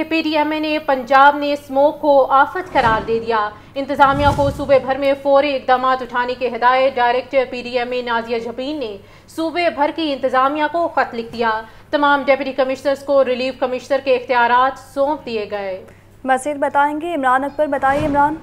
कि पीडीएमए ने पंजाब ने स्मोक को आफत करार दे दिया इंतजामिया को सूबे भर में फौरी इकदाम उठाने के हदायत डायरेक्टर पीडीएमए नाजिया जबीन ने सूबे भर की इंतजामिया को खत लिख दिया तमाम डेप्यूटी कमिश्नर्स को रिलीफ कमिश्नर के इख्तियार सौंप दिए गए मजीद बताएंगे इमरान अकबर बताइए इमरान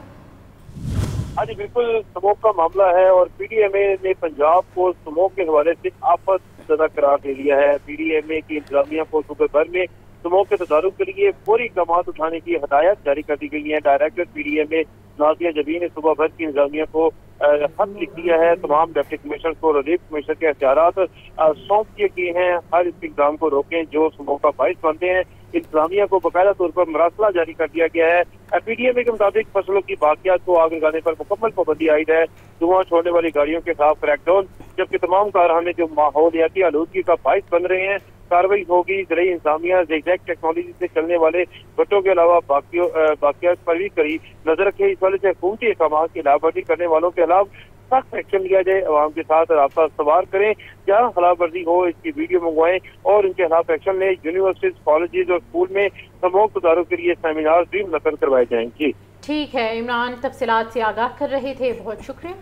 हाँ जी बिल्कुल स्मोक का मामला है और पीडीएमए ने पंजाब को स्मोक के हवाले से आफत सदा करार दे लिया है पीडीएमए की इंतजामिया को सूबे भर में मुकदमों के तजारों के लिए फौरी इकदाम उठाने की हदायत जारी कर दी गई है director P D M A Nazia Jabi ने सुबह भर की इंतजामिया को खत लिख दिया है तमाम डिप्टी कमिश्नर को रिलीफ कमिश्नर के अख्तियार सौंप किए गए हैं हर इस इकदाम को रोकें जो सुबह का बायस बनते हैं इंतजामिया को बाकायदा तौर पर मरासला जारी कर दिया गया है पी डी एम ए के मुताबिक फसलों की बाकियात को आग लगाने पर मुकम्मल पाबंदी आई है धुआं छोड़ने वाली गाड़ियों के खिलाफ क्रैकडाउन जबकि तमाम कारहाने जो माहौलियाती आलूदगी का बाइस बन रहे हैं कार्रवाई होगी जरिए इंतजामिया जेजैक टेक्नोलॉजी से चलने वाले बटों के अलावा बाकी पर भी करी नजर रखे इस वाले से हुकूमती अहकाम की लापरवाही करने वालों के खिलाफ सख्त एक्शन लिया जाए आवाम के साथ रास्ता सवार करें क्या खिलाफ वर्जी हो इसकी वीडियो मंगवाएं और इनके खिलाफ एक्शन लें यूनिवर्सिटीज कॉलेजेज और स्कूल में समूह सुधारों के लिए सेमिनार भी मुनद करवाए जाएंगे ठीक है इमरान तफसीत से आगाह कर रहे थे बहुत शुक्रिया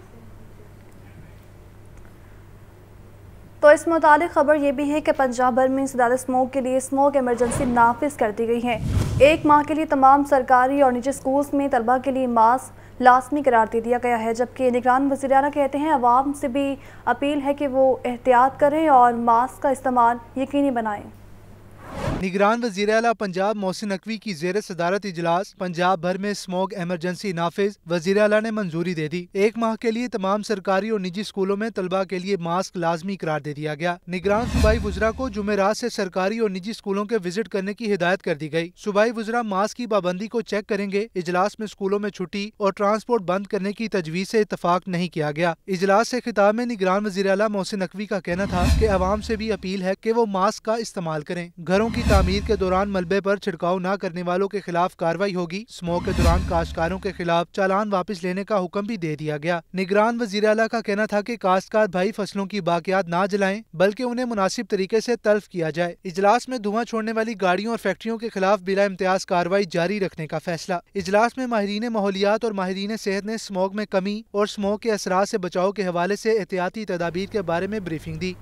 तो इस मुताल खबर यह भी है कि पंजाब भर में ज़्यादा स्मोक के लिए स्मोक एमरजेंसी नाफिज कर दी गई है एक माह के लिए तमाम सरकारी और निजी स्कूल्स में तलबा के लिए मास्क लाजमी करार दे दिया गया है जबकि निगरान वजी अला कहते हैं आवाम से भी अपील है कि वो एहतियात करें और मास्क का इस्तेमाल यकीनी बनाएँ निगरान वजीर अला पंजाब मोहसिन नकवी की जेर सदारत इजलास पंजाब भर में स्मोक एमरजेंसी नाफिज वजीर अला ने मंजूरी दे दी एक माह के लिए तमाम सरकारी और निजी स्कूलों में तलबा के लिए मास्क लाजमी करार दे दिया गया निगरान सूबाई वजरा को जुमेरात ऐसी सरकारी और निजी स्कूलों के विजिट करने की हिदायत कर दी गयी सूबाई वजरा मास्क की पाबंदी को चेक करेंगे इजलास में स्कूलों में छुट्टी और ट्रांसपोर्ट बंद करने की तजवीज ऐसी इतफाक नहीं किया गया इजलास ऐसी खिताब में निगरान वजी अला मोहसिन नकवी का कहना था की आवाम ऐसी भी अपील है की वो मास्क का इस्तेमाल करें घरों की तमीर के दौरान मलबे पर छिड़काव न करने वालों के खिलाफ कार्रवाई होगी स्मोक के दौरान काश्तकारों के खिलाफ चालान वापस लेने का हुक्म भी दे दिया गया निगरान वजी अला का कहना था की काश्तकार भाई फसलों की बाकियात न जलाए बल्कि उन्हें मुनासिब तरीके ऐसी तल्फ किया जाए इजलास में धुआं छोड़ने वाली गाड़ियों और फैक्ट्रियों के खिलाफ बिला इम्तियाज कार्रवाई जारी रखने का फैसला इजलास में माहरीन माहौलियात और माहरीन सेहत ने स्मोक में कमी और स्मोक के असरा ऐसी बचाव के हवाले ऐसी एहतियाती तदाबीर के बारे में ब्रीफिंग दी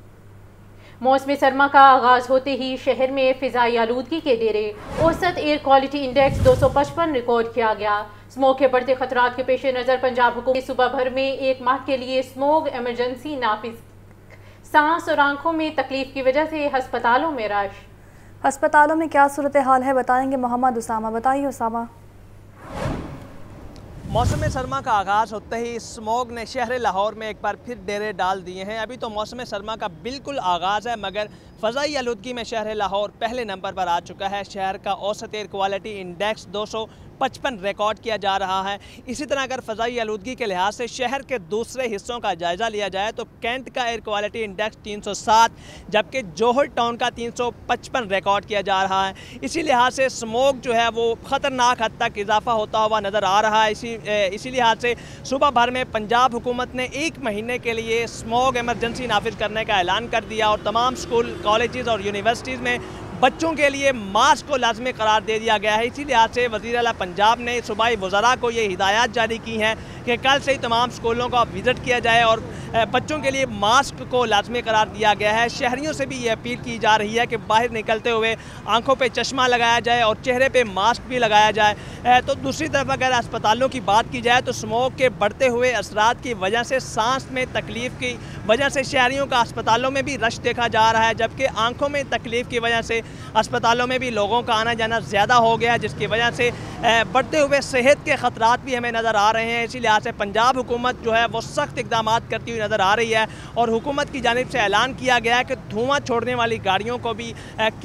मौसम सरमा का आगाज़ होते ही शहर में फ़िज़ाई आलूदगी के डेरे औसत एयर क्वालिटी इंडेक्स दो सौ पचपन रिकॉर्ड किया गया स्मोक के बढ़ते खतरा के पेश नज़र पंजाब हुकूमत सुबह भर में एक माह के लिए स्मोक एमरजेंसी नाफिज सांस और आंखों में तकलीफ की वजह से हस्पतालों में रश हस्पतालों में क्या सूरत हाल है बताएंगे मोहम्मद उसामा बताइए उसामा मौसम सरमा का आगाज़ होते ही स्मोग ने शहर लाहौर में एक बार फिर डेरे डाल दिए हैं अभी तो मौसम सरमा का बिल्कुल आगाज़ है मगर फ़जाई आलूदगी में शहर लाहौर पहले नंबर पर आ चुका है शहर का औसत एयर क्वालिटी इंडेक्स दो पचपन रिकॉर्ड किया जा रहा है इसी तरह अगर फ़जाई आलूदगी के लिहाज से शहर के दूसरे हिस्सों का जायज़ा लिया जाए तो कैंट का एयर क्वालिटी इंडेक्स 307 जबकि जोहर टाउन का 355 रिकॉर्ड किया जा रहा है इसी लिहाज से स्मोक जो है वो ख़तरनाक हद तक इजाफा होता हुआ नज़र आ रहा है इसी इसी लिहाज से सुबह भर में पंजाब हुकूमत ने एक महीने के लिए स्मोक एमरजेंसी नाफिज करने का ऐलान कर दिया और तमाम स्कूल कॉलेज और यूनिवर्सिटीज़ में बच्चों के लिए मास्क को लाजमी करार दे दिया गया है इसी लिहाज से वजी अल पंजाब ने सूबाई वज़रा को ये हिदायत जारी की हैं कि कल से ही तमाम स्कूलों का विज़िट किया जाए और बच्चों के लिए मास्क को लाजमी करार दिया गया है शहरीों से भी ये अपील की जा रही है कि बाहर निकलते हुए आंखों पर चश्मा लगाया जाए और चेहरे पर मास्क भी लगाया जाए तो दूसरी तरफ अगर अस्पतालों की बात की जाए तो स्मोक के बढ़ते हुए असरात की वजह से सांस में तकलीफ़ की वजह से शहरीों का अस्पतालों में भी रश देखा जा रहा है जबकि आंखों में तकलीफ़ की वजह से अस्पतालों में भी लोगों का आना जाना ज़्यादा हो गया जिसकी वजह से बढ़ते हुए सेहत के खतरा भी हमें नज़र आ रहे हैं इसी लिहाज से पंजाब हुकूमत जो है वो सख्त इकदाम करती हुई नज़र आ रही है और हुकूमत की जानब से ऐलान किया गया है कि धुआँ छोड़ने वाली गाड़ियों को भी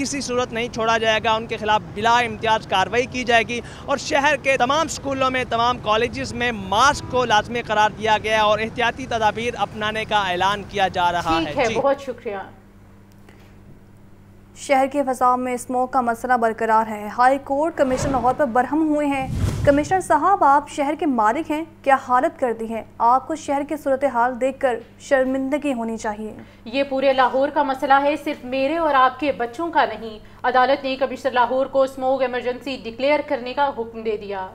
किसी सूरत नहीं छोड़ा जाएगा उनके खिलाफ बिला इम्तियाज कार्रवाई की जाएगी और शहर के तमाम स्कूलों में तमाम कॉलेज में मास्क को लाजमी करार दिया गया और एहतियाती तदाबीर अपनाने का ऐलान किया जा रहा है, है बहुत शुक्रिया शहर के फसाव में स्मोक का मसला बरकरार है हाई कोर्ट कमीशन लाहौर पर बरहम हुए हैं कमिश्नर साहब आप शहर के मालिक हैं क्या हालत करती हैं आपको शहर की सूरत हाल देख कर शर्मिंदगी होनी चाहिए ये पूरे लाहौर का मसला है सिर्फ मेरे और आपके बच्चों का नहीं अदालत ने कमिश्नर लाहौर को स्मोक इमरजेंसी डिक्लेयर करने का हुक्म दे दिया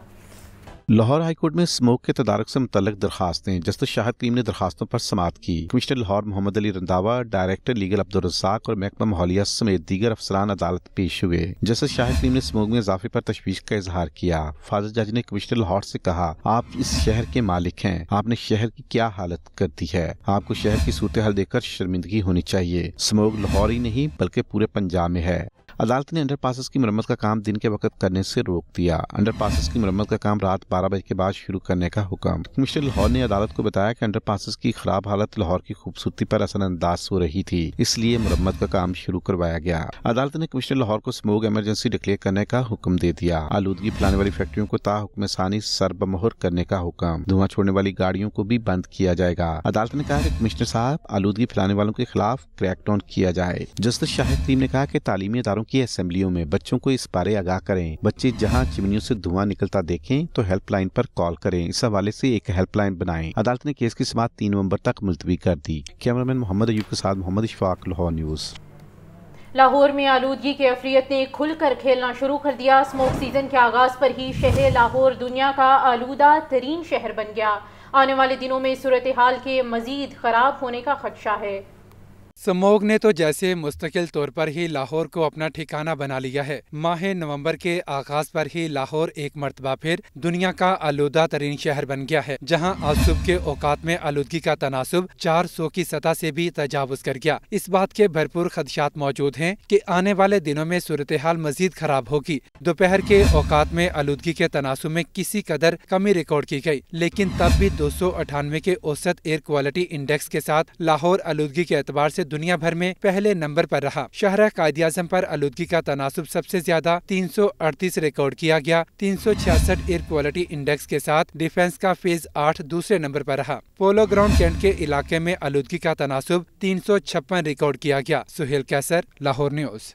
लाहौर हाईकोर्ट में स्मोक के तदारक से मुतलक दरखास्तें जस्टिस शाहद करीम ने दरखास्तों पर समात की commissioner Lahore Mohammad Ali Randhawa director legal Abdul Razzaq और महकमा माहौलिया समेत दीगर अफसरान अदालत पेश हुए जस्टिस शाहद करीम ने स्मोक में इजाफे पर तशवीश का इजहार किया फाजल जज ने कमिश्नर लाहौर से कहा आप इस शहर के मालिक हैं आपने शहर की क्या हालत कर दी है आपको शहर की सूरत हाल देखकर शर्मिंदगी होनी चाहिए स्मोक लाहौर ही नहीं बल्कि पूरे पंजाब में है अदालत ने पासिस की मरम्मत का काम दिन के वक्त करने से रोक दिया पासिस की मरम्मत का काम रात बारह बजे के बाद शुरू करने का हुक्म कमिश्नर लाहौर ने अदालत को बताया कि पासिस की खराब हालत लाहौर की खूबसूरती पर असरअंदाज हो रही थी इसलिए मरम्मत का काम शुरू करवाया गया अदालत ने कमिश्नर लाहौर को स्मोग इमरजेंसी डिक्लेयर करने का हुक्म दे दिया आलूदगी फैलाने वाली फैक्ट्रियों को ताहुकम सानी सरबमोहर करने का हुक्म धुआं छोड़ने वाली गाड़ियों को भी बंद किया जाएगा अदालत ने कहा कि कमिश्नर साहब आलूदगी फैलाने वालों के खिलाफ क्रैकडाउन किया जाए जस्टिस शाहिद टीम ने कहा कि तालीमी इदारों की असेंबलियों में बच्चों को इस बारे आगाह करें बच्चे जहाँ चिमनियों से धुआं निकलता देखें तो हेल्पलाइन पर कॉल करें इस हवाले से एक हेल्पलाइन बनाएं अदालत ने केस की समाप्त तीन नवंबर तक मुलतवी कर दी कैमरामैन मोहम्मद अयूब के साथ मोहम्मद इशफाक लाहौर न्यूज़ लाहौर में आलूदगी की अफरीत ने खुलकर खेलना शुरू कर दिया स्मोक सीजन के आगाज पर ही शहर लाहौर दुनिया का आलूदा तरीन शहर बन गया आने वाले दिनों में सूरत हाल के मजीद खराब होने का खदशा है समोग ने तो जैसे मुस्तकिल तौर पर ही लाहौर को अपना ठिकाना बना लिया है माह नवंबर के आगाज पर ही लाहौर एक मरतबा फिर दुनिया का आलूदा तरीन शहर बन गया है जहां आज सुबह के औकात में आलूदगी का तनासब चार सौ की सतह से भी तजावज कर गया इस बात के भरपूर खदशात मौजूद हैं कि आने वाले दिनों में सूरत हाल मजीद खराब होगी दोपहर के औकात में आलूदगी के तनासब में किसी कदर कमी रिकॉर्ड की गयी लेकिन तब भी दो सौ अठानवे के औसत एयर क्वालिटी इंडेक्स के साथ लाहौर आलूदगी के एतबार ऐसी दुनिया भर में पहले नंबर पर रहा शहर कायद अजम पर आलूदगी का तनासब सबसे ज्यादा 338 रिकॉर्ड किया गया 366 एयर क्वालिटी इंडेक्स के साथ डिफेंस का फेज आठ दूसरे नंबर पर रहा पोलो ग्राउंड कैंट के इलाके में आलूदगी का तनासब तीन रिकॉर्ड किया गया सुहेल कैसर लाहौर न्यूज़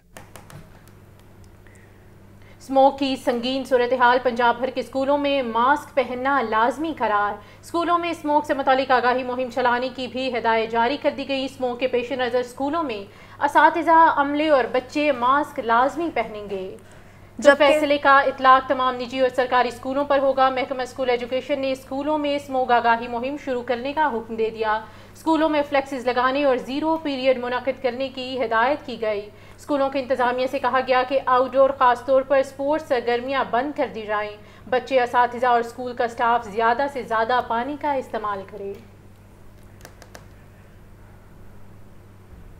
स्मोक की संगीन सूरत हाल पंजाब भर के स्कूलों में मास्क पहनना लाजमी करार स्कूलों में स्मोक से मुतल आगाही मुहिम चलाने की भी हदायत जारी कर दी गई स्मोक के पेश नज़र स्कूलों में इस अमले और बच्चे मास्क लाजमी पहनेंगे जब फैसले का इतलाक तमाम निजी और सरकारी स्कूलों पर होगा महकमा स्कूल एजुकेशन ने स्कूलों में स्मोक आगाही मुहिम शुरू करने का हुक्म दे दिया स्कूलों में फ्लैक्स लगाने और ज़ीरो पीरियड मुनद करने की हिदायत की गई स्कूलों के इंतजामिया से कहा गया कि आउटडोर खासतौर पर स्पोर्ट्स सरगर्मियाँ बंद कर दी जाएँ बच्चे इस और स्कूल का स्टाफ ज़्यादा से ज़्यादा पानी का इस्तेमाल करें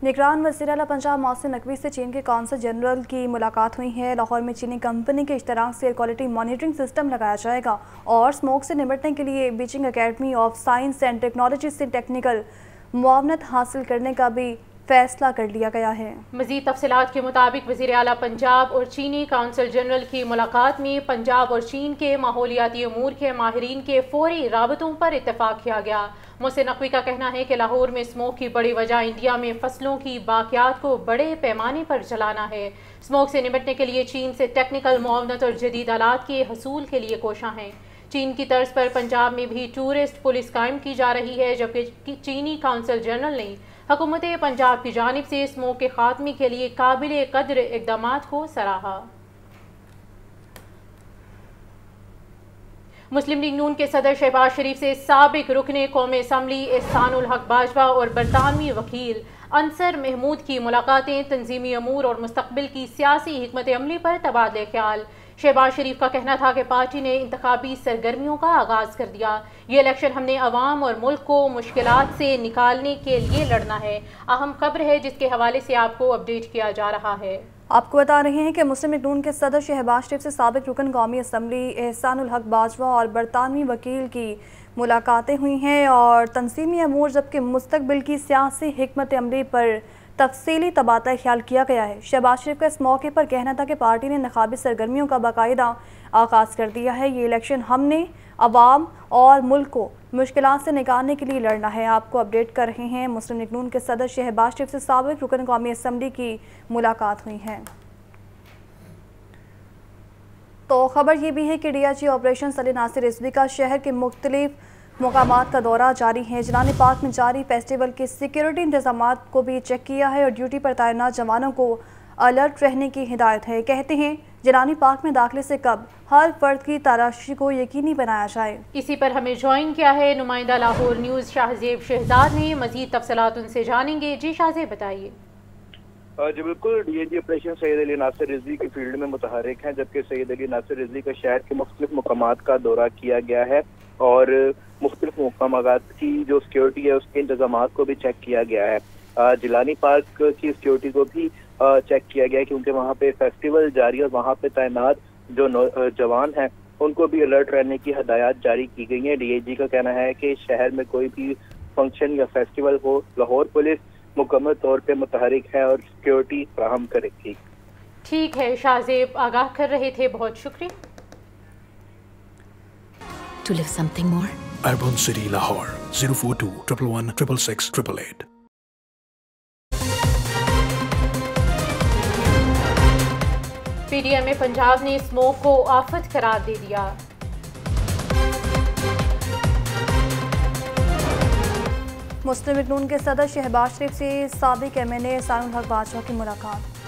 निगरान वजी अल पंजाब मौसम नकवी से चीन के कौंसल जनरल की मुलाकात हुई है लाहौर में चीनी कंपनी के इश्तराक से एयर क्वालिटी मॉनिटरिंग सिस्टम लगाया जाएगा और स्मोक से निपटने के लिए Beijing academy of science and technology से टेक्निकल मुआवनत हासिल करने का भी फैसला कर लिया गया है मजीद तफसलत के मुताबिक वजी अला पंजाब और चीनी काउंसिल जनरल की मुलाकात में पंजाब और चीन के माहौलियाती अमूर के माहरीन के फौरी रबतों पर इतफाक़ किया गया मोहसिन नकवी का कहना है कि लाहौर में स्मोक की बड़ी वजह इंडिया में फसलों की बाकियात को बड़े पैमाने पर चलाना है स्मोक से निपटने के लिए चीन से टेक्निकल मुआवनत और जदीद आलात के हसूल के लिए कोशा हैं चीन की तर्ज पर पंजाब में भी टूरिस्ट पुलिस कायम की जा रही है जबकि चीनी काउंसिल जनरल ने हुकूमत पंजाब की जानब से स्मोक के खात्मे के लिए काबिल कदर इकदाम को सराहा मुस्लिम लीग नून के सदर शहबाज शरीफ से सबक रुकने कौम असम्बली एहसानुल हक बाजवा और बरतानवी वकील अनसर महमूद की मुलाकातें तंजीमी अमूर और मुस्तबिल की सियासी हमत अमली पर तबादले ख्याल शहबाज शरीफ का कहना था कि पार्टी ने इंतबी सरगर्मियों का आगाज़ कर दिया ये इलेक्शन हमने आवाम और मुल्क को मुश्किल से निकालने के लिए लड़ना है अहम खबर है जिसके हवाले से आपको अपडेट किया जा रहा है आपको बता रहे हैं कि मुस्लिम लीग के सदर शहबाज शरीफ से सबक रुकन कौमी असम्बली एहसानुल हक बाजवा और बरतानवी वकील की मुलाकातें हुई हैं और तनसीमी अमूर जबकि मुस्तबिल की सियासी हमत अमली पर तफसी तबादला ख्याल किया गया है शहबाज शरीफ का इस मौके पर कहना था कि पार्टी ने नकाबी सरगर्मियों का बाकायदा आगाज़ कर दिया है ये इलेक्शन हमने आवाम और मुल्क को मुश्किल से निकालने के लिए लड़ना है आपको अपडेट कर रहे हैं मुस्लिम लीग नून के सदर शहबाज शरीफ से सबक रुकन कौमी असम्बली की मुलाकात हुई है तो खबर ये भी है कि जी ऑपरेशन सली नासिर रिजवी का शहर के मुख्तलिफ़ मकाम का दौरा जारी है जलाने पार्क में जारी फेस्टिवल के सिक्योरिटी इंतजाम को भी चेक किया है और ड्यूटी पर तैनात जवानों को अलर्ट रहने की हिदायत है कहते हैं जलानी पार्क में दाखिले से कब हर फर्द की तलाशी को यकीनी बनाया जाए इसी पर हमें ज्वाइन किया है नुमाइंदा लाहौर न्यूज़ शाहजेब शहजाद ने मजीद तफसलात उनसे जानेंगे जी शाहजेब बताइए जी बिल्कुल D A G operation Saeed Ali Nasir Razi की फील्ड में मुतहरक है जबकि सैद अली नासिर रजी का शहर के मुख्तलिफ मकाम का दौरा किया गया है और मुख्तलिफ मकाम की जो सिक्योरिटी है उसके इंतजाम को भी चेक किया गया है जिलानी पार्क की सिक्योरिटी को भी चेक किया गया क्योंकि वहाँ पे फेस्टिवल जारी और वहाँ पे तैनात जो जवान हैं उनको भी अलर्ट रहने की हदायत जारी की गई हैं डीएजी का कहना है कि शहर में कोई भी फंक्शन या फेस्टिवल हो लाहौर पुलिस मुकम्मल तौर पर मुतहरिक है और सिक्योरिटी फ्राहम करेगी ठीक है शाहजेब आगाह कर रहे थे बहुत शुक्रिया urban city Lahore zero four two triple one triple six triple eight PDM Punjab ने स्मोक को आफत करार दे दिया मुस्लिम लीग नून के सदर शहबाज शरीफ से सबक एम एन ए साइम हक बादशाह की मुलाकात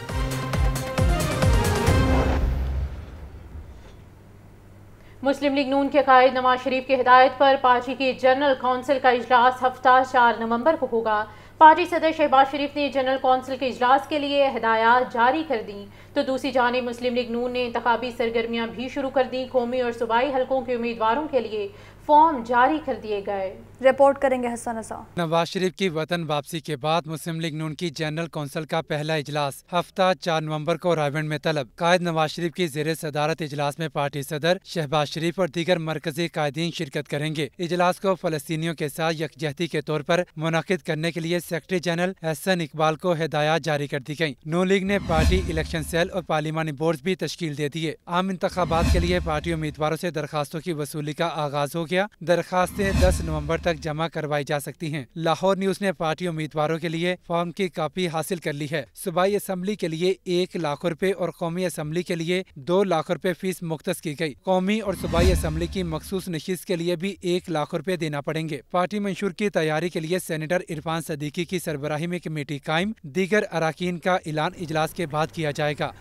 मुस्लिम लीग नून के कायद नवाज शरीफ की हिदायत पर पार्टी की जनरल काउंसिल का इजलास हफ्ता चार नवंबर को होगा पार्टी सदर शहबाज शरीफ ने जनरल कौंसिल के इजलास के लिए हदायत जारी कर दी तो दूसरी जानब मुस्लिम लीग नून ने इंतबी सरगर्मियाँ भी शुरू कर दी कौमी और सूबाई हलकों के उम्मीदवारों के लिए फॉर्म जारी कर दिए गए रिपोर्ट करेंगे हसन नवाज शरीफ की वतन वापसी के बाद मुस्लिम लीग नून की जनरल कौंसिल का पहला इजलास हफ्ता चार नवंबर को रायवेंड में तलब कायद नवाज शरीफ की जेर सदारत इजलास में पार्टी सदर शहबाज शरीफ और दीगर मरकजी कायदीन शिरकत करेंगे इजलास को फलस्तियों के साथ यकजहती के तौर पर मुनद करने के लिए सेक्रेटरी जनरल एहसन इकबाल को हदायत जारी कर दी गयी नू लीग ने पार्टी इलेक्शन सेल और पार्लिमानी बोर्ड भी तश्ल दे दिए आम इंतबात के लिए पार्टी उम्मीदवारों ऐसी दरखास्तों की वसूली का आगाज होगा गया दरखास्तें 10 नवंबर तक जमा करवाई जा सकती हैं। लाहौर न्यूज ने पार्टी उम्मीदवारों के लिए फॉर्म की कापी हासिल कर ली है सूबाई असम्बली के लिए एक लाख रूपए और कौमी असम्बली के लिए दो लाख रूपए फीस मुख्त की गयी कौमी और सूबाई असम्बली की मखसूस नशीस के लिए भी एक लाख रूपए देना पड़ेंगे पार्टी मंशूर की तैयारी के लिए सेनेटर इरफान सदीकी की सरबराही में कमेटी कायम दीगर अरकान का ऐलान इजलास के बाद किया जाएगा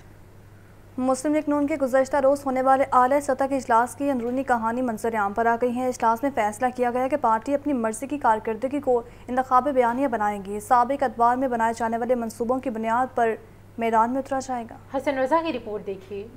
मुस्लिम लीग नून के गुजशत रोज़ होने वाले अल सतह के अजलास की अंदरूनी कहानी मंजर आम पर आ गई है अजलास में फैसला किया गया कि पार्टी अपनी मर्जी की कारकर्दगी को इंतब बयानियाँ बनाएंगी सबक अखबार में बनाए जाने वाले मनसूबों की बुनियाद पर मैदान में उतरा जाएगा हसन रजा की रिपोर्ट देखिए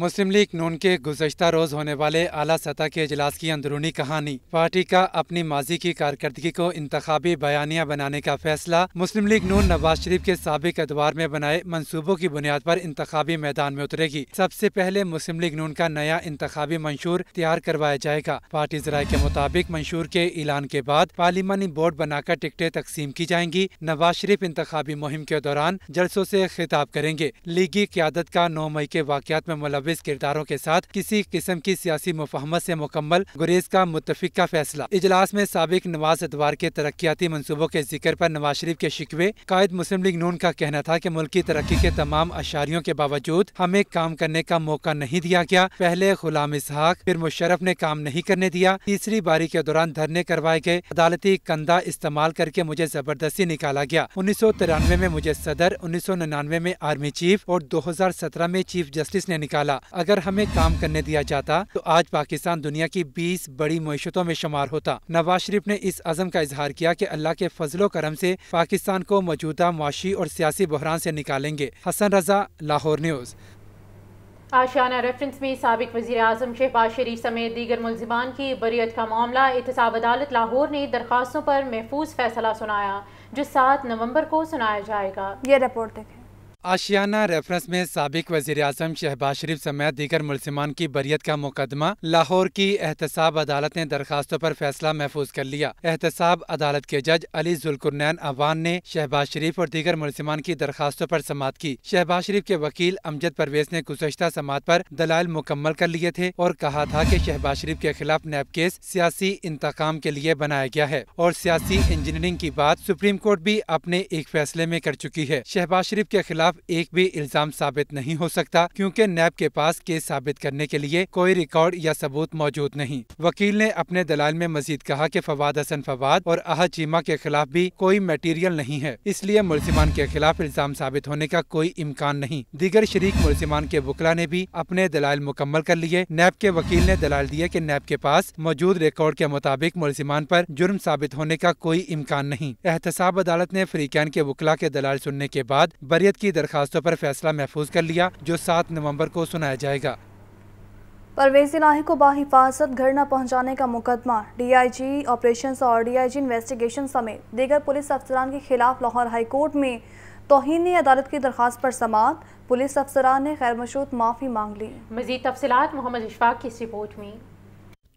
मुस्लिम लीग नून के गुजशत रोज होने वाले आला सतह के अजलास की अंदरूनी कहानी पार्टी का अपनी माजी की कारकर्दगी को इंतबी बयानिया बनाने का फैसला मुस्लिम लीग नून नवाज शरीफ के सबक अदवार में बनाए मनसूबों की बुनियाद पर इंतबी मैदान में उतरेगी सबसे पहले मुस्लिम लीग नून का नया इंतबी मंशूर तैयार करवाया जाएगा पार्टी जराये के मुताबिक मंशूर के ऐलान के बाद पार्लिमानी बोर्ड बनाकर टिकटें तकसीम की जाएंगी नवाज शरीफ इंतबी मुहिम के दौरान जलसों ऐसी खिताब करेंगे लीगी क्यादत का नौ मई के वाकत में मुलव मुलविस किरदारों के साथ किसी किस्म की सियासी मुफाहमत ऐसी मुकम्मल गुरेज का मुतफिक का फैसला इजलास में सबक नवाज अतवार के तरक्याती मनसूबों के जिक्र आरोप नवाज शरीफ के शिकवे कायद मुस्लिम लीग नून का कहना था की मुल्क की तरक्की के तमाम अशारियों के बावजूद हमें काम करने का मौका नहीं दिया गया पहले गुलाम इसहाक फिर मुशरफ ने काम नहीं करने दिया तीसरी बारी के दौरान धरने करवाए गए अदालती कंधा इस्तेमाल करके मुझे जबरदस्ती निकाला गया उन्नीस सौ तिरानवे में मुझे सदर उन्नीस सौ निन्यानवे में आर्मी चीफ और दो हजार सत्रह में चीफ जस्टिस ने निकाला वाला अगर हमें काम करने दिया जाता तो आज पाकिस्तान दुनिया की बीस बड़ी मीशतों में शुमार होता नवाज शरीफ ने इस अजम का इजहार किया की कि अल्लाह के फजलो करम ऐसी पाकिस्तान को मौजूदा माशी और सियासी बहरान ऐसी निकालेंगे हसन रजा लाहौर न्यूज़ आशाना रेफरेंस में सबक वजी अजम शहबाज शरीफ समेत दीगर मुलजमान की बरीत का मामला एहतसाब अदालत लाहौर ने दरख्वास्तों पर महफूज फैसला सुनाया जो सात नवम्बर को सुनाया जाएगा यह रिपोर्ट देखें आशियाना रेफरेंस में सबक वजीर अजम शहबाज शरीफ समेत दीगर मुलसमान की बरीत का मुकदमा लाहौर की एहतसाब अदालत ने दरखास्तों पर फैसला महफूज कर लिया एहतसाब अदालत के जज अली जुलकुरैन अवान ने शहबाज शरीफ और दीगर मुलसमान की दरखास्तों पर समात की शहबाज शरीफ के वकील अमजद परवेज ने गुजशत समात पर दलाल मुकम्मल कर लिए थे और कहा था की शहबाज शरीफ के खिलाफ नैब केस सियासी इंतकाम के लिए बनाया गया है और सियासी इंजीनियरिंग की बात सुप्रीम कोर्ट भी अपने एक फैसले में कर चुकी है शहबाज शरीफ के खिलाफ खिलाफ एक भी इल्जाम साबित नहीं हो सकता क्योंकि नैब के पास केस साबित करने के लिए कोई रिकॉर्ड या सबूत मौजूद नहीं वकील ने अपने दलाल में मजीद कहा कि फवाद हसन फवाद और अह चीमा के खिलाफ भी कोई मटेरियल नहीं है इसलिए मुलजिमान के खिलाफ इल्जाम साबित होने का कोई इम्कान नहीं दीगर शरीक मुलजिमान के वकला ने भी अपने दलाल मुकम्मल कर लिए नैब के वकील ने दलाल दिया की नैब के पास मौजूद रिकॉर्ड के मुताबिक मुलजिमान पर जुर्म साबित होने का कोई इम्कान नहीं एहतसाब अदालत ने फरीकैन के वकला के दलाल सुनने के बाद बरियत की दर दरखास्तों पर फैसला महफूज कर लिया जो सात नवम्बर को सुनाया जाएगा परवेज इलाही को बाहिफाजत घर न पहुंचाने का मुकदमा डीआईजी ऑपरेशंस और डीआईजी इन्वेस्टिगेशन समेत दीगर पुलिस अफसरान के खिलाफ लाहौर हाईकोर्ट में तोहनी अदालत की दरखास्त पर समात पुलिस अफसरान ने खैर मशरूत माफ़ी मांग ली मजीद तफसलत मोहम्मद इशफाक की इस रिपोर्ट में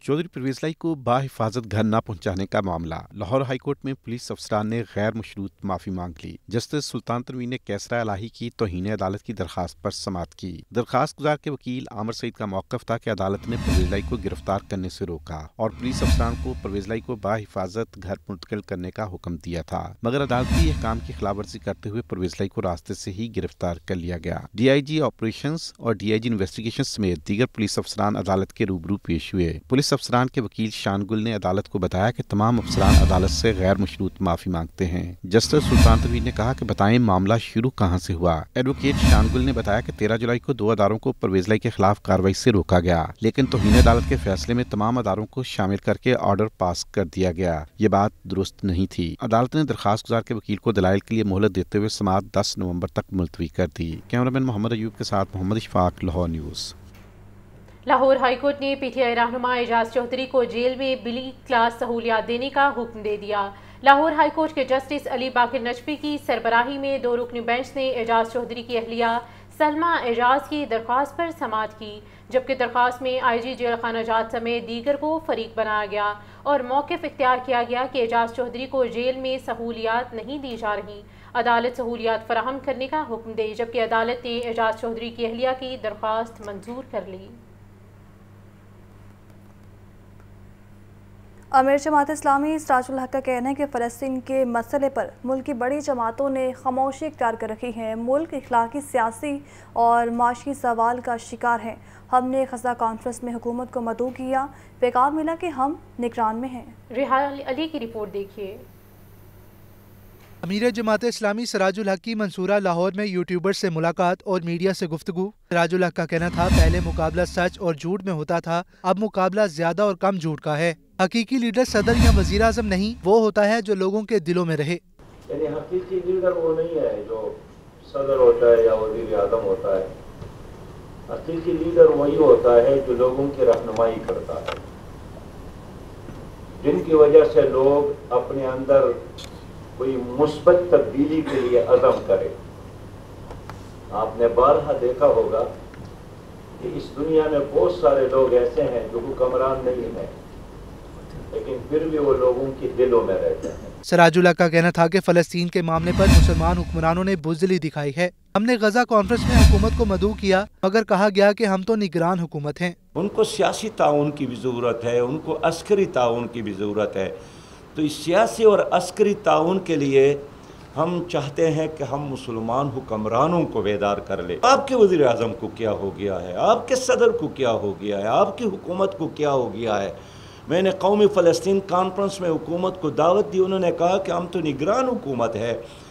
चौधरी लाई को बाहिफाजत घर न पहुंचाने का मामला लाहौर हाईकोर्ट में पुलिस अफसरान ने गैर मशरूत माफी मांग ली जस्टिस सुल्तान तरवी ने कैसरा अलाही की तोहन अदालत की दरखास्त पर समाप्त की दरखास्त गुजार के वकील आमर सईद का मौकफ था कि अदालत ने लाई को गिरफ्तार करने से रोका और पुलिस अफसरान को लाई को बाहिफाजत घर मुंतकिल करने का हुक्म दिया था मगर अदालती अहकाम की खिलाफवर्जी करते हुए लाई को रास्ते से ही गिरफ्तार कर लिया गया डी आई जी ऑपरेशन और डी आई जी इन्वेस्टिगेशन समेत दीगर पुलिस अफसरान अदालत के रूबरू पेश हुए पुलिस इस अफसरान के वकील शानगुल ने अदालत को बताया कि तमाम अफसरान अदालत से गैर मशरूत माफ़ी मांगते हैं जस्टिस सुल्तान तवीर ने कहा कि बताएं मामला शुरू कहाँ से हुआ एडवोकेट शानगुल ने बताया कि तेरह जुलाई को दो अदारों को परवेजलाई के खिलाफ कार्रवाई ऐसी रोका गया लेकिन तोहन अदालत के फैसले में तमाम अदारों को शामिल करके ऑर्डर पास कर दिया गया ये बात दुरुस्त नहीं थी अदालत ने दरखास्त गुजार के वकील को दलाल के लिए मोहलत देते हुए समात दस नवम्बर तक मुलतवी कर दी कैमरा मैन मोहम्मद अयूब के साथ मोहम्मद इशफाक लाहौर न्यूज़ लाहौर हाईकोर्ट ने पी टी आई रहनुमा एजाज चौधरी को जेल में बिली क्लास सहूलियात देने का हुक्म दे दिया लाहौर हाईकोर्ट के जस्टिस अली बाकिर नजफी की सरबराही में दो रुकन बेंच ने एजाज चौधरी की अहलिया सलमा एजाज की दरख्वास्त पर समात की जबकि दरख्वास्त में आई जी जेल खाना जात समेत दीगर को फरीक बनाया गया और मौकफ़ इख्तियार किया गया कि एजाज चौधरी को जेल में सहूलियात नहीं दी जा रही अदालत सहूलियात फराहम करने का हुक्म दे जबकि अदालत ने एजाज चौधरी की अहलिया की दरख्वास्त मंजूर कर ली अमीर जमात इस्लामी इसराजुल हक का कहना है कि फ़लस्तीन के मसले पर मुल्क की बड़ी जमातों ने खामोशी इख्तियार कर रखी है मुल्क इखलाकी सियासी और माशी सवाल का शिकार है हमने खजा कॉन्फ्रेंस में हुकूमत को मदू किया पैगाम मिला कि हम निगरान में हैं रिहा अली की रिपोर्ट देखिए अमीर जमात इस्लामी सराजुल हक की मंसूरा लाहौर में यूट्यूबर से मुलाकात और मीडिया से गुफ्तु सराजुल हक का कहना था पहले मुकाबला सच और झूठ में होता था अब मुकाबला ज्यादा और कम झूठ का है हकीकी लीडर सदर या वजीर आजम नहीं वो होता है जो लोगों के दिलों में रहे यानी हकीकी लीडर वो नहीं है जो सदर होता है या होता है वही होता है जो लोगों की रहनमाई करता है जिनकी वजह से लोग अपने अंदर कोई मुस्बत तब्दीली के लिए अजम करें आपने बारहा देखा होगा कि इस दुनिया में बहुत सारे लोग ऐसे हैं जो हुक्मरान नहीं हैं लेकिन फिर भी वो लोगों के दिलों में रहते हैं सराजुल्ला का कहना था कि फ़लस्तीन के मामले पर मुसलमान हुक्मरानों ने बुजली दिखाई है हमने गजा कॉन्फ्रेंस में हुकूमत को मदू किया मगर कहा गया कि हम तो निगरान हुकूमत हैं उनको सियासी ताउन की भी ज़रूरत है उनको अस्करी ताउन की भी ज़रूरत है तो इस सियासी और अस्करी ताउन के लिए हम चाहते हैं कि हम मुसलमान हुक्मरानों को बेदार कर ले आपके वजीर अजम को क्या हो गया है आपके सदर को क्या हो गया है आपकी हुकूमत को क्या हो गया है मैंने कौमी फ़लस्तीन कॉन्फ्रेंस में हुकूमत को दावत दी उन्होंने कहा कि हम तो निगरान हुकूमत है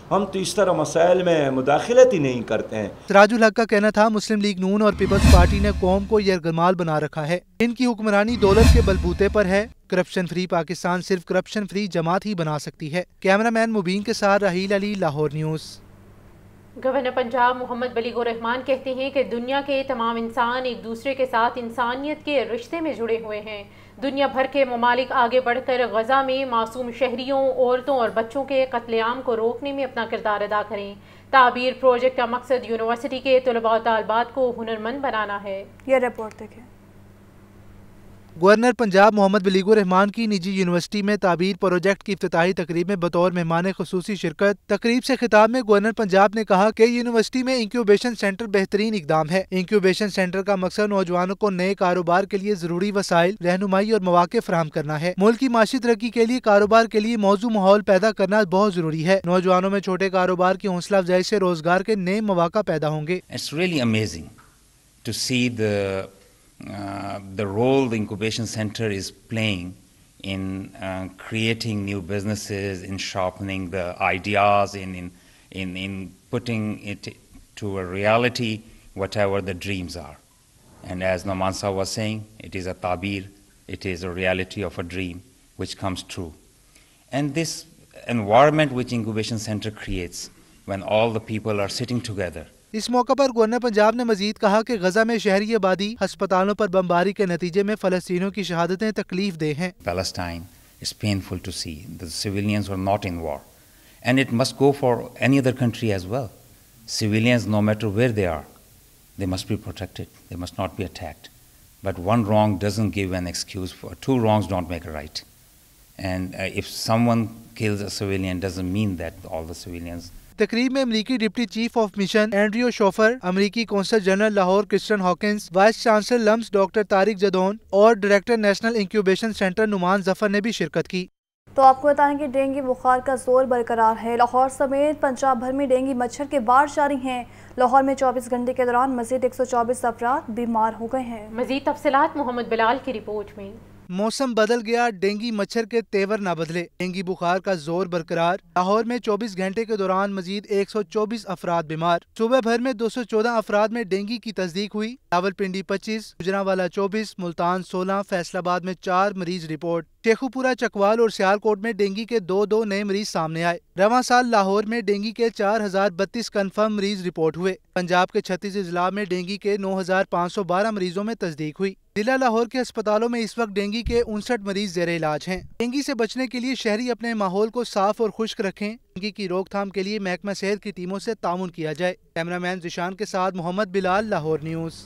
हम तो इस तरह मसाइल में मुदाखलत ही नहीं करते हैं सराजुल हक का कहना था मुस्लिम लीग नून और पीपल्स पार्टी ने कौम को यरगमाल बना रखा है इनकी हुक्मरानी दौलत के बलबूते पर है करप्शन फ्री पाकिस्तान सिर्फ करप्शन फ्री जमात ही बना सकती है कैमरा मैन मुबीन के साथ राहील अली लाहौर न्यूज़ गवर्नर पंजाब मोहम्मद बलीगो रहमान कहते हैं कि दुनिया के तमाम इंसान एक दूसरे के साथ इंसानियत के रिश्ते में जुड़े हुए हैं दुनिया भर के ममालिक आगे बढ़कर गजा में मासूम शहरीों औरतों और बच्चों के कत्लेआम को रोकने में अपना किरदार अदा करें ताबीर प्रोजेक्ट का मकसद यूनिवर्सिटी के तलबा तलबात को हुनरमंद बनाना है यह रिपोर्ट देखें गवर्नर पंजाब मोहम्मद बलीगुर रहमान की निजी यूनिवर्सिटी में ताबीर प्रोजेक्ट की इफ्ती तकरीब में बतौर मेहमान खसूसी शिरकत तकरीब से खिताब में गवर्नर पंजाब ने कहा कि यूनिवर्सिटी में इंक्यूबेशन सेंटर बेहतरीन इकदाम है इंक्यूबेशन सेंटर का मकसद नौजवानों को नए कारोबार के लिए जरूरी वसाइल रहनुमाई और मौाक़ फराम करना है मुल्क की माशी तरक्की के लिए कारोबार के लिए मौजू माहौल पैदा करना बहुत जरूरी है नौजवानों में छोटे कारोबार की हौसला अफजाई ऐसी रोजगार के नए मौाक़ा पैदा होंगे Uh, the role the incubation center is playing in uh, creating new businesses, in sharpening the ideas, in, in, in, in putting it to a reality, whatever the dreams are. And as Namansa was saying, it is a tabir, it is a reality of a dream which comes true. And this environment which incubation center creates, when all the people are sitting together, इस मौके पर governor Punjab ने मजीद कहा कि गजा में शहरी आबादी अस्पतालों पर बमबारी के नतीजे में फलस्तियों की शहादतें तकलीफ दे हैं Palestine is painful to see civilians are not in war and it must go for any other country as well civilians no matter where they are they must be protected they must not be attacked but one wrong doesn't give an excuse for two wrongs don't make right and if someone kills a civilian doesn't mean that all तकरीब में अमरीकी deputy chief of mission Andrew Schofer अमरीकी consul general Lahore Kristen Hawkins vice chancellor LUMS doctor Tariq Jadoon और director national incubation centre Noman Zafar ने भी शिरकत की तो आपको बताएं कि डेंगू बुखार का जोर बरकरार है लाहौर समेत पंजाब भर में डेंगू मच्छर के बाढ़ जारी हैं लाहौर में 24 घंटे के दौरान मजीद 124 सौ बीमार हो गए हैं मजीद तफसलत मोहम्मद बिलाल की रिपोर्ट में मौसम बदल गया डेंगी मच्छर के तेवर ना बदले डेंगी बुखार का जोर बरकरार लाहौर में 24 घंटे के दौरान मजीद 124 अफराद बीमार सुबह भर में 214 अफराद में डेंगी की तस्दीक हुई पच्चीस गुजरा वाला चौबीस मुल्तान सोलह फैसलाबाद में चार मरीज रिपोर्ट शेखुपुरा चकवाल और सियालकोट में डेंगू के दो दो नए मरीज सामने आए रवा साल लाहौर में डेंगू के चार हजार बत्तीस कन्फर्म मरीज रिपोर्ट हुए पंजाब के छत्तीस जिला में डेंगू के नौ हजार पाँच सौ बारह मरीजों में तस्दीक हुई जिला लाहौर के अस्पतालों में इस वक्त डेंगू के उनसठ मरीज जेर इलाज हैं डेंगू से बचने के लिए शहरी अपने माहौल को साफ और खुश्क रखें डेंगू की रोकथाम के लिए महकमा सेहत की टीमों से तामुन किया जाए कैमरामैन जिशान के साथ मोहम्मद बिलाल लाहौर न्यूज़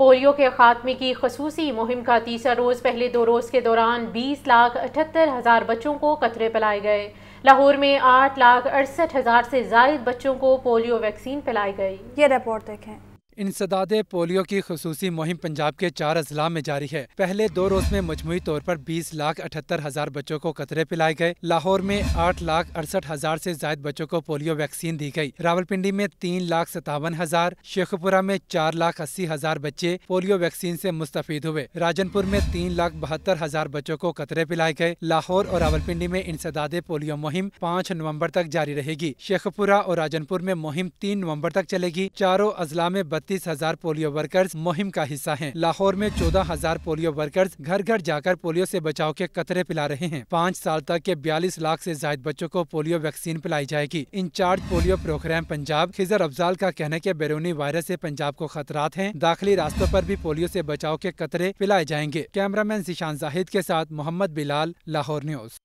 पोलियो के खात्मे की खसूसी मुहिम का तीसरा रोज़ पहले दो रोज़ के दौरान बीस लाख अठहत्तर हज़ार बच्चों को कतरे पिलाए गए लाहौर में आठ लाख अड़सठ हज़ार से जायद बच्चों को पोलियो वैक्सीन पिलाई गई ये रिपोर्ट देखें इंसदाद पोलियो की खसूस मुहिम पंजाब के चार अजला में जारी है पहले दो रोज में मजमू तौर पर बीस लाख अठहत्तर हजार बच्चों को कतरे पिलाए गए लाहौर में आठ लाख अड़सठ हजार ऐसी ज्यादा बच्चों को पोलियो वैक्सीन दी गयी रावलपिंडी में तीन लाख सतावन हजार शेखपुरा में चार लाख अस्सी हजार बच्चे पोलियो वैक्सीन ऐसी मुस्तफ हुए राजनपुर में तीन लाख बहत्तर हजार बच्चों को कतरे पिलाए गए लाहौर और रावलपिंडी में इंसदाद पोलियो मुहिम पाँच नवम्बर तक जारी रहेगी शेखपुरा और राजनपुर में मुहिम तीन नवम्बर तक चलेगी चारों अजला में बत्तीस इकतीस हजार पोलियो वर्कर्स मुहिम का हिस्सा हैं। लाहौर में चौदह हजार पोलियो वर्कर्स घर घर जाकर पोलियो से बचाव के कतरे पिला रहे हैं पाँच साल तक के बयालीस लाख से ज्यादा बच्चों को पोलियो वैक्सीन पिलाई जाएगी in charge polio programme Punjab Khizar Afzal का कहना है की बैरूनी वायरस ऐसी पंजाब को खतरात है दाखिली रास्तों आरोप भी पोलियो ऐसी बचाव के कतरे पिलाए जाएंगे कैमरा मैन जाहिद के साथ मोहम्मद बिलाल लाहौर न्यूज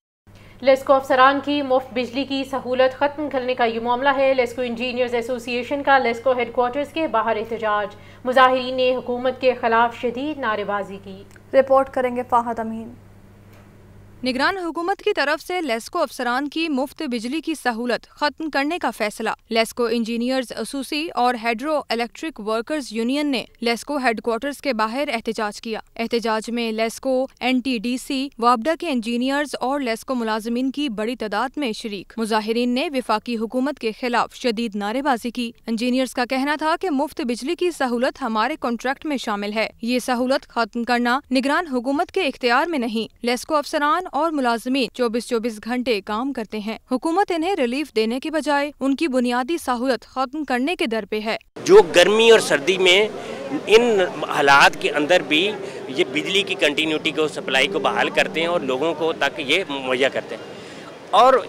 लेस्को अफसरान की मुफ्त बिजली की सहूलत ख़त्म करने का ये मामला है लेस्को इंजीनियर्स एसोसिएशन का लेस्को हेडकोार्टर्स के बाहर एहतजाज मुजाहरीन ने हुकूमत के खिलाफ शदीद नारेबाजी की रिपोर्ट करेंगे फाहद अमीन निगरान हुकूमत की तरफ से लेस्को अफसरान की मुफ्त बिजली की सहूलत खत्म करने का फैसला लेस्को इंजीनियर्स एसूसी और हेड्रो इलेक्ट्रिक वर्कर्स यूनियन ने लेस्को हेडक्वार्टर्स के बाहर एहतजाज किया एहतजाज में LESCO N T D C वाबडा के इंजीनियर्स और लेस्को मुलाजमीन की बड़ी तादाद में शरीक मुजाहरीन ने विफाकी हुकूमत के खिलाफ शदीद नारेबाजी की इंजीनियर्स का कहना था की मुफ्त बिजली की सहूलत हमारे कॉन्ट्रैक्ट में शामिल है ये सहूलत खत्म करना निगरान हुकूमत के इख्तियार में नहीं लेस्को अफसरान और मुलाजमी चौबीस चौबीस घंटे काम करते हैं हुकूमत इन्हें रिलीफ देने के बजाय उनकी बुनियादी सहूलत खत्म करने के दर पे है जो गर्मी और सर्दी में इन हालात के अंदर भी ये बिजली की कंटिन्यूटी को सप्लाई को बहाल करते हैं और लोगों को तक ये मुहैया करते हैं और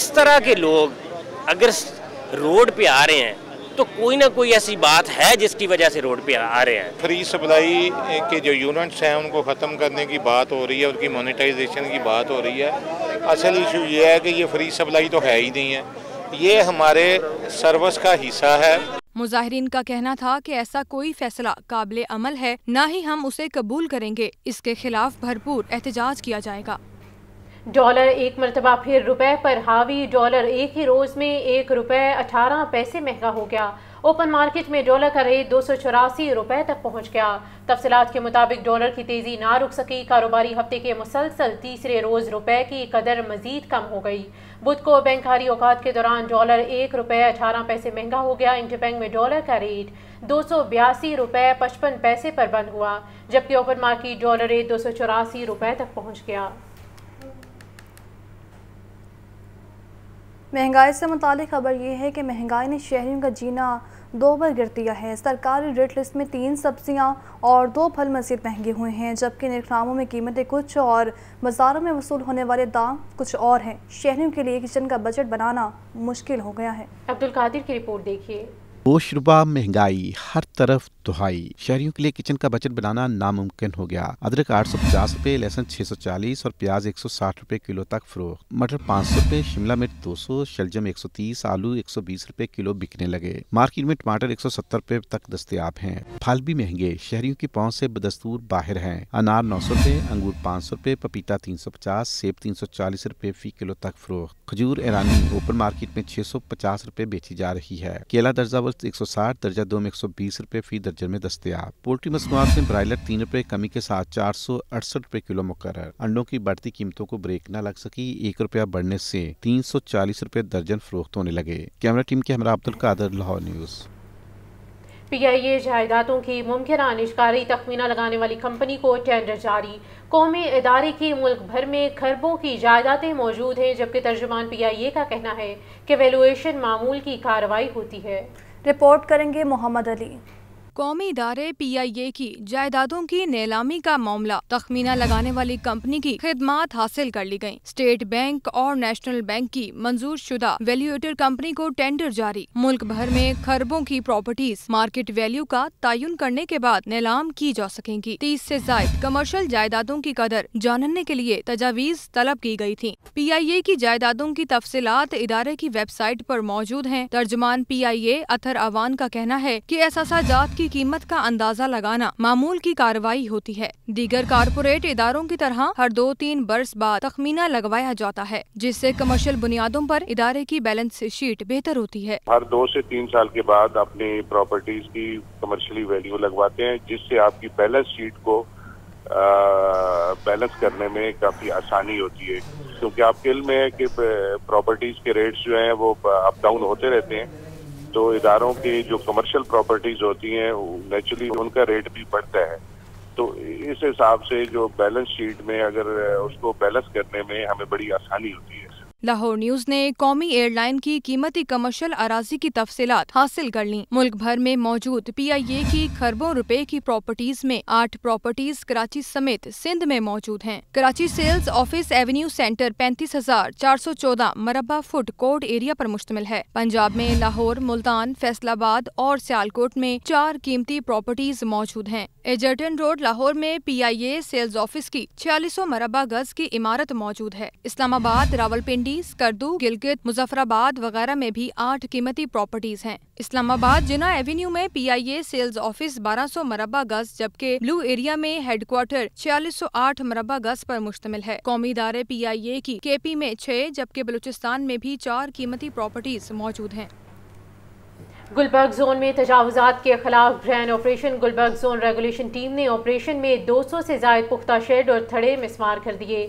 इस तरह के लोग अगर रोड पे आ रहे हैं तो कोई ना कोई ऐसी बात है जिसकी वजह से रोड पे आ रहे हैं फ्री सप्लाई के जो यूनिट्स हैं उनको ख़त्म करने की बात हो रही है उनकी मोनिटाइजेशन की बात हो रही है असल इशू ये है कि ये फ्री सप्लाई तो है ही नहीं है ये हमारे सर्विस का हिस्सा है मुजाहरीन का कहना था कि ऐसा कोई फैसला काबिल अमल है ना ही हम उसे कबूल करेंगे इसके खिलाफ भरपूर एहतजाज किया जाएगा डॉलर एक मरतबा फिर रुपए पर हावी डॉलर एक ही रोज़ में एक रुपए अठारह पैसे महंगा हो गया ओपन मार्केट में डॉलर का रेट दो सौ चौरासी रुपए तक पहुंच गया तफसलात के मुताबिक डॉलर की तेज़ी ना रुक सकी कारोबारी हफ्ते के मुसलसल तीसरे रोज़ रुपए की कदर मजीद कम हो गई बुध को बैंक खारी के दौरान डॉलर एक रुपए अठारह पैसे महंगा हो गया इंटरबैंक में डॉलर का रेट दो सौ बयासी रुपये पचपन पैसे पर बंद हुआ जबकि ओपन मार्केट डॉलर रेट दो सौ चौरासी रुपये तक पहुँच गया महंगाई से मुतल खबर यह है कि महंगाई ने शहरीों का जीना दो बार गिर दिया है सरकारी रेट लिस्ट में तीन सब्जियां और दो फल मजीद महंगे हुए हैं जबकि निर्खामों में कीमतें कुछ और बाज़ारों में वसूल होने वाले दाम कुछ और हैं शहरीों के लिए किचन का बजट बनाना मुश्किल हो गया है अब्दुल कादिर की रिपोर्ट देखिए बोशरुबा महंगाई हर तरफ दुहाई शहरियों के लिए किचन का बजट बनाना नामुमकिन हो गया अदरक आठ सौ पचास रूपए लहसुन छह सौ चालीस और प्याज एक सौ साठ रूपए किलो तक फरोख मटर पाँच सौ रूपए शिमला मिर्च दो सौ शलजम एक सौ तीस आलू एक सौ बीस रूपए किलो बिकने लगे मार्केट में टमाटर एक सौ सत्तर रूपए तक दस्तियाब है फल भी महंगे शहरियों की पहुँच ऐसी बदस्तूर बाहर है अनार नौ सौ रूपए अंगूर पाँच सौ रूपए पपीता तीन सौ पचास सेब तीन सौ चालीस रूपए फी किलो तक फरोख खजूर ईरानी ओपन मार्केट में छह सौ पचास रूपए बेची जा रही है केला दर्जा चावल तो एक सौ साठ दर्जा दो में एक सौ बीस रुपये फी दर्जन में दस्तियाब पोल्ट्री मसनूआत में ब्रायलर तीन रुपये कमी के साथ चार सौ अड़सठ रुपये किलो मुकर अंडों की बढ़ती कीमतों को ब्रेक न लग सकी एक रुपया बढ़ने से तीन सौ चालीस रुपये दर्जन फरोख्त होने लगे कैमरा टीम के हमरा Abdul Qadir Lahore news P I A जायदादों की मुमकिन निशकारी तखमीना लगाने वाली कंपनी को टेंडर जारी कौमी इदारे की मुल्क भर में खरबों की जायदादें मौजूद हैं जबकि तर्जुमान पी आई ए का कहना है कि मामूल की कार्रवाई होती है रिपोर्ट करेंगे मोहम्मद अली कौमी इदारे पी आई ए की जायदादों की नीलामी का मामला तखमीना लगाने वाली कंपनी की खदमात हासिल कर ली गयी स्टेट बैंक और नेशनल बैंक की मंजूर शुदा वैल्यूएटर कंपनी को टेंडर जारी मुल्क भर में खरबों की प्रॉपर्टीज मार्केट वैल्यू का तयन करने के बाद नीलाम की जा सकेंगी तीस ऐसी जायद कमर्शल जायदादों की कदर जानने के लिए तजावीज तलब की गयी थी पी आई ए की जायदादों की तफसीत इदारे की वेबसाइट आरोप मौजूद है तर्जमान P I A Athar Awan का कहना है की एहसास जात की कीमत का अंदाजा लगाना मामूल की कार्रवाई होती है दीगर कारपोरेट इदारों की तरह हर दो तीन वर्ष बाद तखमीना लगवाया जाता है जिससे कमर्शियल बुनियादों पर इदारे की बैलेंस शीट बेहतर होती है हर दो से तीन साल के बाद अपनी प्रॉपर्टीज की कमर्शियली वैल्यू लगवाते हैं जिससे आपकी बैलेंस शीट को बैलेंस करने में काफ़ी आसानी होती है क्योंकि आपके में है कि प्रॉपर्टीज़ के रेट्स जो हैं वो अप डाउन होते रहते हैं तो इदारों की जो कमर्शियल प्रॉपर्टीज होती हैं नेचुरली उनका रेट भी बढ़ता है तो इस हिसाब से जो बैलेंस शीट में अगर उसको बैलेंस करने में हमें बड़ी आसानी होती है लाहौर न्यूज ने कौमी एयरलाइन की कीमती कमर्शल अराजी की तफसीत हासिल कर ली मुल्क भर में मौजूद पी आई ए की खरबों रुपए की प्रॉपर्टीज में आठ प्रॉपर्टीज कराची समेत सिंध में मौजूद हैं। Karachi sales office avenue centre पैंतीस हजार चार सौ चौदह मरबा फुट कोर्ट एरिया आरोप मुश्तमिल है पंजाब में लाहौर मुल्तान फैसलाबाद और सियालकोट में चार कीमती प्रॉपर्टीज मौजूद है एजर्टन रोड लाहौर में P I A sales office की छियालीसो मरबा गज की इमारत मौजूद है इस्लामाबाद रावलपिंडी प्रॉपर्टीज करदू गिलगित मुजफ्फराबाद वगैरह में भी आठ कीमती प्रॉपर्टीज हैं इस्लामाबाद जिना एवेन्यू में पीआईए सेल्स ऑफिस 1200 सौ मरबा गज जबकि ब्लू एरिया में हेडक्वार्टर 4608 मरबा गज पर मुश्तमिल है कौमी इदारे पी आई ए की के पी में छह जबकि बलूचिस्तान में भी चार कीमती प्रॉपर्टीज मौजूद हैं गुलबर्ग जोन में तजावजात के खिलाफ grand operation Gulberg zone regulation team ने ऑपरेशन में 200 से ज्यादा पुख्ता शेड और थड़े मिसमार कर दिए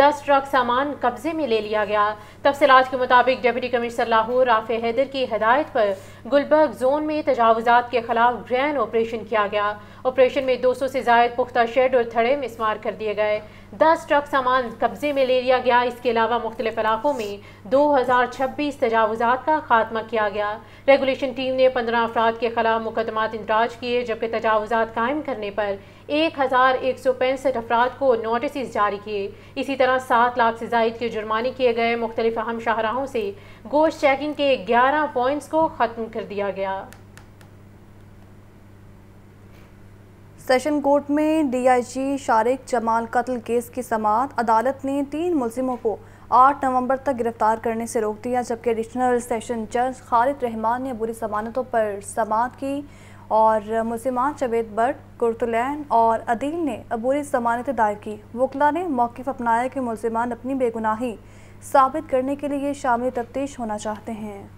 10 ट्रक सामान कब्जे में ले लिया गया तफसलात के मुताबिक डिप्टी कमिश्नर लाहौर राफ हैदर की हदायत पर गुलबर्ग जोन में तजावजात के खिलाफ ग्रैंड ऑपरेशन किया गया ऑपरेशन में 200 से जायद पुख्ता शेड और थड़े मिसमार कर दिए गए दस ट्रक सामान कब्जे में ले लिया गया इसके अलावा मुख्तलिफ इलाकों में दो हज़ार छब्बीस तजावज़ात का खात्मा किया गया रेगुलेशन टीम ने पंद्रह अफराद के खिलाफ मुकदमा इंदराज किए जबकि तजावज़ात कायम करने पर एक हज़ार एक सौ पैंसठ अफराद को नोटिस जारी किए इसी तरह सात लाख से जायद के जुर्माने किए गए मुख्तलिफ अहम शाहराहों से गोश्त चेकिंग के ग्यारह पॉइंट्स को ख़त्म कर दिया गया सेशन कोर्ट में डीआईजी शारिक जमाल कत्ल केस की समात अदालत ने तीन मुलजिमों को 8 नवंबर तक गिरफ्तार करने से रोक दिया जबकि एडिशनल सेशन जज खालिद रहमान ने बुरी जमानतों पर समात की और मुलजिमान जवेद बट कुर्तुलैन और अदील ने अबूरी जमानतें दायर की वकला ने मौकफ अपनाया कि मुलजमान अपनी बेगुनाही साबित करने के लिए शामिल तफ्तीश होना चाहते हैं